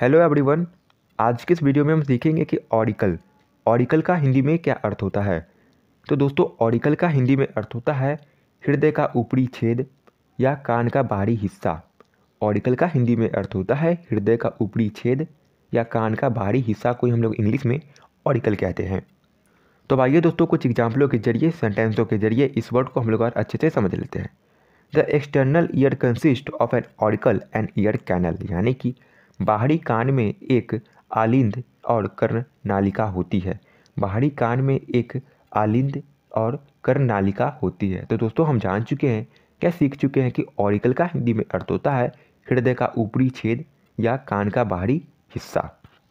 hello everyone आज के इस वीडियो में हम सीखेंगे कि ऑरिकल ऑरिकल का हिंदी में क्या अर्थ होता है तो दोस्तों ऑरिकल का हिंदी में अर्थ होता है हृदय का ऊपरी छेद या कान का बाहरी हिस्सा ऑरिकल का हिंदी में अर्थ होता है हृदय का ऊपरी छेद या कान का बाहरी हिस्सा को हम लोग इंग्लिश में ऑरिकल कहते हैं तो आइए दोस्तों कुछ एग्जाम्पलों के जरिए सेंटेंसों के जरिए इस वर्ड को हम लोग और अच्छे से समझ लेते हैं the external ear consist of an auricle and ear canal यानी कि बाहरी कान में एक आलिंद और कर्ण नालिका होती है बाहरी कान में एक आलिंद और कर्ण नालिका होती है तो दोस्तों हम जान चुके हैं क्या सीख चुके हैं कि ऑरिकल का हिंदी में अर्थ होता है हृदय का ऊपरी छेद या कान का बाहरी हिस्सा